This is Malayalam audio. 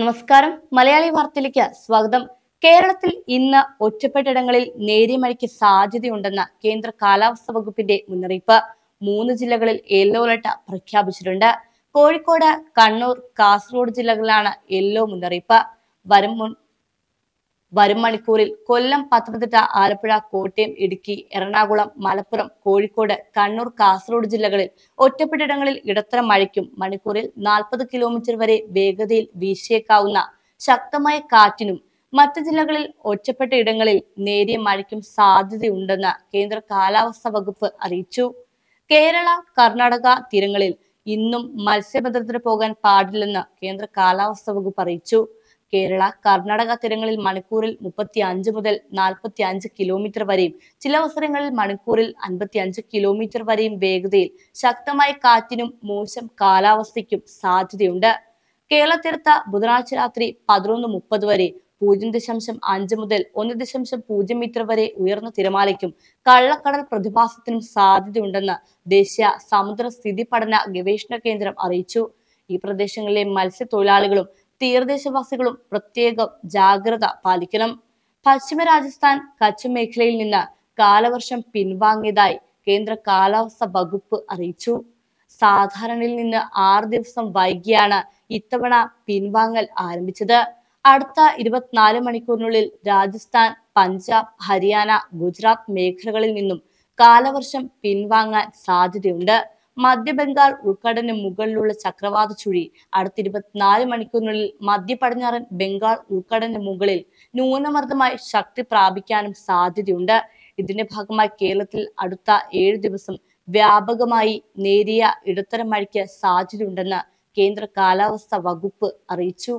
നമസ്കാരം മലയാളി വാർത്തയിലേക്ക് സ്വാഗതം കേരളത്തിൽ ഇന്ന് ഒറ്റപ്പെട്ടിടങ്ങളിൽ നേരിയ മഴയ്ക്ക് സാധ്യതയുണ്ടെന്ന കേന്ദ്ര കാലാവസ്ഥ വകുപ്പിന്റെ മുന്നറിയിപ്പ് മൂന്ന് ജില്ലകളിൽ യെല്ലോ അലർട്ട് പ്രഖ്യാപിച്ചിട്ടുണ്ട് കോഴിക്കോട് കണ്ണൂർ കാസർഗോഡ് ജില്ലകളിലാണ് യെല്ലോ മുന്നറിയിപ്പ് വരും വരും മണിക്കൂറിൽ കൊല്ലം പത്തനംതിട്ട ആലപ്പുഴ കോട്ടയം ഇടുക്കി എറണാകുളം മലപ്പുറം കോഴിക്കോട് കണ്ണൂർ കാസർഗോഡ് ജില്ലകളിൽ ഒറ്റപ്പെട്ടിടങ്ങളിൽ ഇടത്തരം മഴയ്ക്കും മണിക്കൂറിൽ നാൽപ്പത് കിലോമീറ്റർ വരെ വേഗതയിൽ വീശിയേക്കാവുന്ന ശക്തമായ കാറ്റിനും മറ്റ് ജില്ലകളിൽ ഒറ്റപ്പെട്ട ഇടങ്ങളിൽ നേരിയ മഴയ്ക്കും സാധ്യതയുണ്ടെന്ന് കേന്ദ്ര കാലാവസ്ഥാ വകുപ്പ് അറിയിച്ചു കേരള കർണാടക തീരങ്ങളിൽ ഇന്നും മത്സ്യബന്ധനത്തിന് പോകാൻ പാടില്ലെന്ന് കേന്ദ്ര കാലാവസ്ഥാ വകുപ്പ് അറിയിച്ചു കേരള കർണാടക തീരങ്ങളിൽ മണിക്കൂറിൽ മുപ്പത്തി അഞ്ച് മുതൽ നാൽപ്പത്തി അഞ്ച് കിലോമീറ്റർ വരെയും ചില അവസരങ്ങളിൽ മണിക്കൂറിൽ അൻപത്തി അഞ്ച് കിലോമീറ്റർ വരെയും വേഗതയിൽ ശക്തമായ കാറ്റിനും മോശം കാലാവസ്ഥയ്ക്കും സാധ്യതയുണ്ട് കേരള തീർത്ത ബുധനാഴ്ച രാത്രി പതിനൊന്ന് മുപ്പത് വരെ പൂജ്യം ദശാംശം അഞ്ച് മുതൽ ഒന്ന് ദശാംശം പൂജ്യം മീറ്റർ വരെ ഉയർന്ന തിരമാലയ്ക്കും കള്ളക്കടൽ പ്രതിഭാസത്തിനും സാധ്യതയുണ്ടെന്ന് ദേശീയ സമുദ്ര സ്ഥിതി പഠന ഗവേഷണ കേന്ദ്രം അറിയിച്ചു ഈ പ്രദേശങ്ങളിലെ മത്സ്യത്തൊഴിലാളികളും തീരദേശവാസികളും പ്രത്യേകം ജാഗ്രത പാലിക്കണം പശ്ചിമ രാജസ്ഥാൻ കച്ച് മേഖലയിൽ നിന്ന് കാലവർഷം പിൻവാങ്ങിയതായി കേന്ദ്ര കാലാവസ്ഥ വകുപ്പ് അറിയിച്ചു സാധാരണയിൽ നിന്ന് ആറ് ദിവസം വൈകിയാണ് ഇത്തവണ പിൻവാങ്ങൽ ആരംഭിച്ചത് അടുത്ത ഇരുപത്തിനാല് മണിക്കൂറിനുള്ളിൽ രാജസ്ഥാൻ പഞ്ചാബ് ഹരിയാന ഗുജറാത്ത് മേഖലകളിൽ നിന്നും കാലവർഷം പിൻവാങ്ങാൻ സാധ്യതയുണ്ട് മധ്യബംഗാൾ ഉൾക്കടലിന് മുകളിലുള്ള ചക്രവാത ചുഴി അടുത്ത ഇരുപത്തിനാല് മണിക്കൂറിനുള്ളിൽ മധ്യ പടിഞ്ഞാറൻ ബംഗാൾ ഉൾക്കടലിന് മുകളിൽ ന്യൂനമർദ്ദമായി ശക്തി പ്രാപിക്കാനും സാധ്യതയുണ്ട് ഇതിന്റെ ഭാഗമായി കേരളത്തിൽ അടുത്ത ഏഴ് ദിവസം വ്യാപകമായി നേരിയ ഇടത്തരം മഴയ്ക്ക് സാധ്യതയുണ്ടെന്ന് കേന്ദ്ര കാലാവസ്ഥാ വകുപ്പ് അറിയിച്ചു